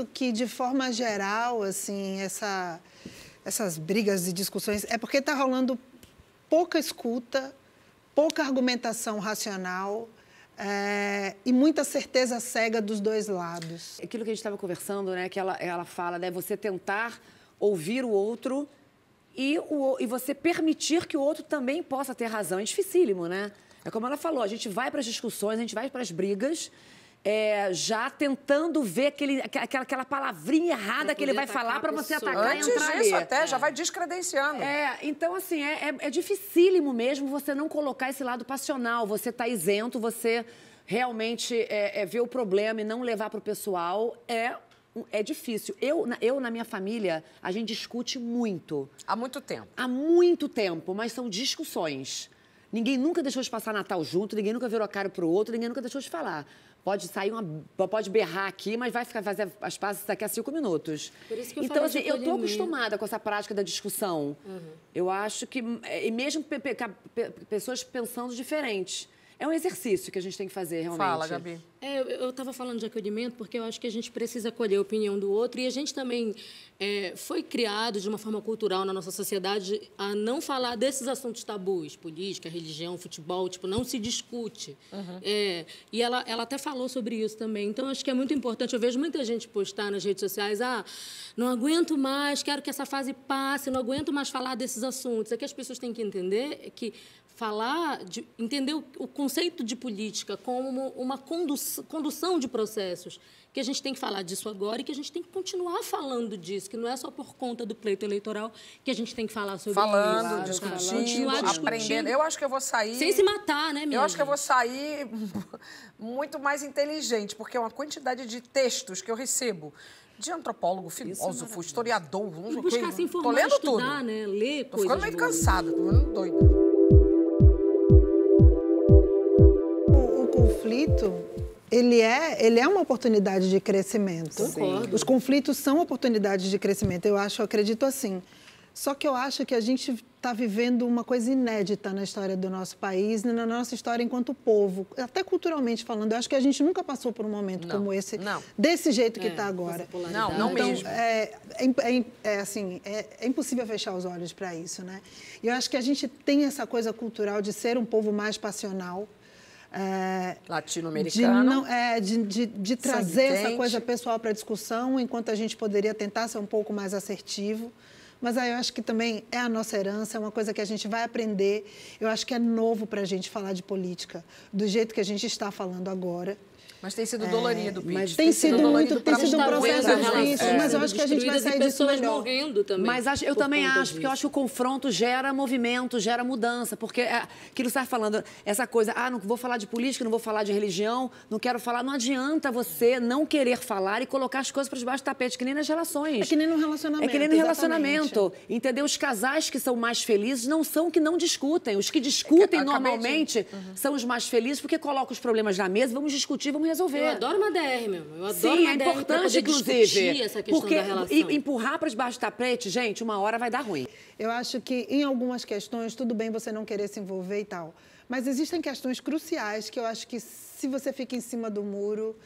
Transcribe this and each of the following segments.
acredito que, de forma geral, assim, essa, essas brigas e discussões é porque está rolando pouca escuta, pouca argumentação racional. É, e muita certeza cega dos dois lados. Aquilo que a gente estava conversando, né, que ela, ela fala, né, você tentar ouvir o outro e, o, e você permitir que o outro também possa ter razão. É dificílimo, né? É como ela falou, a gente vai para as discussões, a gente vai para as brigas é, já tentando ver aquele, aquela, aquela palavrinha errada que ele vai falar para você atacar Antes e entrar disso, ali. até, já é. vai descredenciando. É, então, assim, é, é, é dificílimo mesmo você não colocar esse lado passional. Você tá isento, você realmente é, é ver o problema e não levar para o pessoal. É é difícil. Eu, eu, na minha família, a gente discute muito. Há muito tempo. Há muito tempo, mas são discussões. Ninguém nunca deixou de passar Natal junto, ninguém nunca virou a cara pro outro, ninguém nunca deixou de falar. Pode sair uma. Pode berrar aqui, mas vai ficar fazer as pazes daqui a cinco minutos. Por isso que eu Então, assim, eu estou acostumada com essa prática da discussão. Uhum. Eu acho que. É, e mesmo pe pe pe pessoas pensando diferente. É um exercício que a gente tem que fazer, realmente. Fala, Gabi. É, eu estava falando de acolhimento porque eu acho que a gente precisa acolher a opinião do outro e a gente também é, foi criado de uma forma cultural na nossa sociedade a não falar desses assuntos tabus, política, religião, futebol, tipo, não se discute. Uhum. É, e ela, ela até falou sobre isso também. Então, acho que é muito importante. Eu vejo muita gente postar nas redes sociais, ah, não aguento mais, quero que essa fase passe, não aguento mais falar desses assuntos. É que as pessoas têm que entender que falar, de, entender o, o, conceito de política como uma condu, condução de processos, que a gente tem que falar disso agora e que a gente tem que continuar falando disso, que não é só por conta do pleito eleitoral que a gente tem que falar sobre falando, isso. falando discutindo, discutindo, aprendendo. Eu acho que eu vou sair... Sem se matar, né, minha Eu acho que eu vou sair muito mais inteligente, porque é uma quantidade de textos que eu recebo de antropólogo, é filósofo, é historiador... E buscar se informar, Tô lendo estudar, tudo. né? Ler Tô ficando meio cansada, tô ficando doida. ele é, ele é uma oportunidade de crescimento. Concordo. Os conflitos são oportunidades de crescimento. Eu acho, eu acredito assim. Só que eu acho que a gente está vivendo uma coisa inédita na história do nosso país, na nossa história enquanto povo, até culturalmente falando. Eu acho que a gente nunca passou por um momento não, como esse, não. desse jeito que está é. agora. Não, não então, mesmo. É, é, é, é assim, é, é, impossível fechar os olhos para isso, né? E eu acho que a gente tem essa coisa cultural de ser um povo mais passional. É, Latino-americano. De, é, de, de, de trazer essa coisa pessoal para a discussão, enquanto a gente poderia tentar ser um pouco mais assertivo. Mas aí eu acho que também é a nossa herança, é uma coisa que a gente vai aprender. Eu acho que é novo para a gente falar de política, do jeito que a gente está falando agora. Mas tem sido é, dolorido, Pete. Mas tem, tem sido, sido muito, tem sido um processo difícil, é. mas eu acho que a gente vai sair disso melhor. morrendo também. Mas acho, eu também acho, disso. porque eu acho que o confronto gera movimento, gera mudança, porque é, aquilo que você está falando, essa coisa, ah, não vou falar de política, não vou falar de religião, não quero falar, não adianta você não querer falar e colocar as coisas para debaixo do tapete, que nem nas relações. É que nem no relacionamento. É que nem no relacionamento, exatamente. entendeu? Os casais que são mais felizes não são que não discutem, os que discutem é, normalmente de... uhum. são os mais felizes porque colocam os problemas na mesa, vamos discutir, vamos resolver resolver. Eu adoro uma DR, meu. Eu adoro Sim, uma é DR importante, inclusive. Essa questão porque da relação. empurrar para debaixo da tapete, gente, uma hora vai dar ruim. Eu acho que em algumas questões, tudo bem você não querer se envolver e tal. Mas existem questões cruciais que eu acho que se você fica em cima do muro.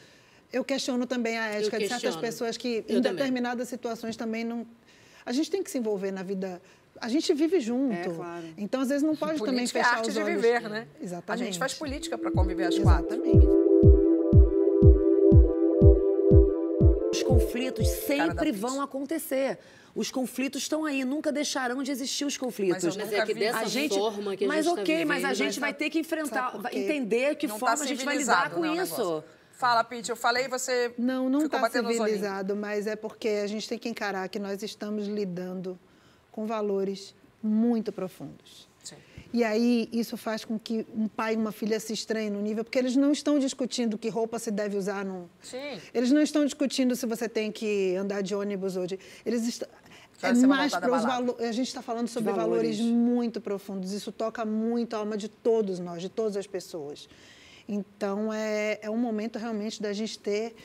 Eu questiono também a ética de certas pessoas que, eu em também. determinadas situações, também não. A gente tem que se envolver na vida a gente vive junto. É, claro. Então, às vezes, não pode política também fechar é a arte os olhos. de viver, né? Exatamente. É, a gente faz política para conviver as quatro. Exatamente. conflitos sempre vão acontecer. Os conflitos estão aí, nunca deixarão de existir os conflitos. Mas, mas é que dessa a gente, forma que a mas gente Mas tá ok, tá vivendo, mas a gente vai ter que enfrentar, entender que tá forma tá a gente vai lidar com não, né, isso. Fala, Pete, eu falei você Não, não está civilizado, mas é porque a gente tem que encarar que nós estamos lidando com valores muito profundos. E aí isso faz com que um pai e uma filha se estranhem no nível, porque eles não estão discutindo que roupa se deve usar num. Sim. Eles não estão discutindo se você tem que andar de ônibus ou de. Eles estão. É mais para os valores. A gente está falando sobre valores. valores muito profundos. Isso toca muito a alma de todos nós, de todas as pessoas. Então é, é um momento realmente da gente ter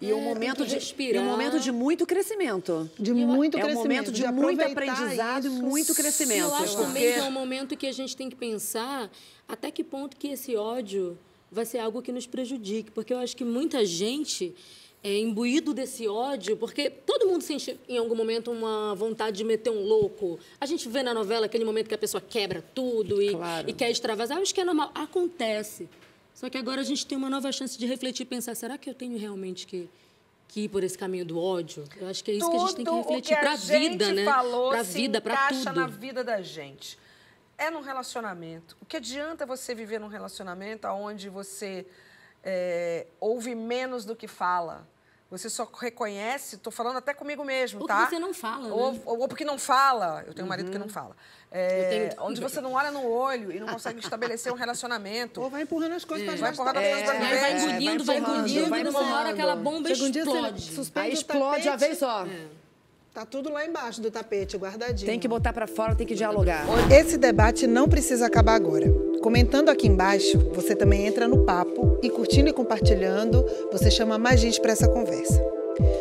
e é, um momento de respirar. um momento de muito crescimento. De muito é crescimento. É um momento de, de muito aprendizado e muito crescimento. Eu acho também que é um momento que a gente tem que pensar até que ponto que esse ódio vai ser algo que nos prejudique. Porque eu acho que muita gente é imbuído desse ódio, porque todo mundo sente em algum momento uma vontade de meter um louco. A gente vê na novela aquele momento que a pessoa quebra tudo e, claro. e quer extravasar. Eu acho que é normal. Acontece. Só que agora a gente tem uma nova chance de refletir e pensar: será que eu tenho realmente que, que ir por esse caminho do ódio? Eu acho que é isso tudo que a gente tem que refletir para a vida, né? Para a vida, para tudo. na vida da gente. É num relacionamento. O que adianta você viver num relacionamento onde você é, ouve menos do que fala? Você só reconhece, estou falando até comigo mesmo, ou tá? Ou porque você não fala, ou, né? ou, ou, porque não fala. Eu tenho um marido que não uhum. fala. É, tenho... Onde você não olha no olho e não consegue estabelecer um relacionamento. Ou vai empurrando as coisas para é. Vai empurrando as coisas pra né? Vai engolindo, vai engolindo, vai empurrando. Vai Hora, aquela bomba Chega explode. Um dia, você Aí explode a vez só. É. Tá tudo lá embaixo do tapete, guardadinho. Tem que botar para fora, tem que dialogar. Esse debate não precisa acabar agora. Comentando aqui embaixo, você também entra no papo e curtindo e compartilhando, você chama mais gente para essa conversa.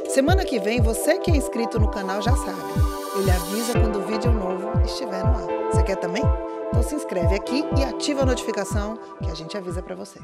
Semana que vem, você que é inscrito no canal já sabe. Ele avisa quando o vídeo novo estiver no ar. Você quer também? Então se inscreve aqui e ativa a notificação que a gente avisa para você.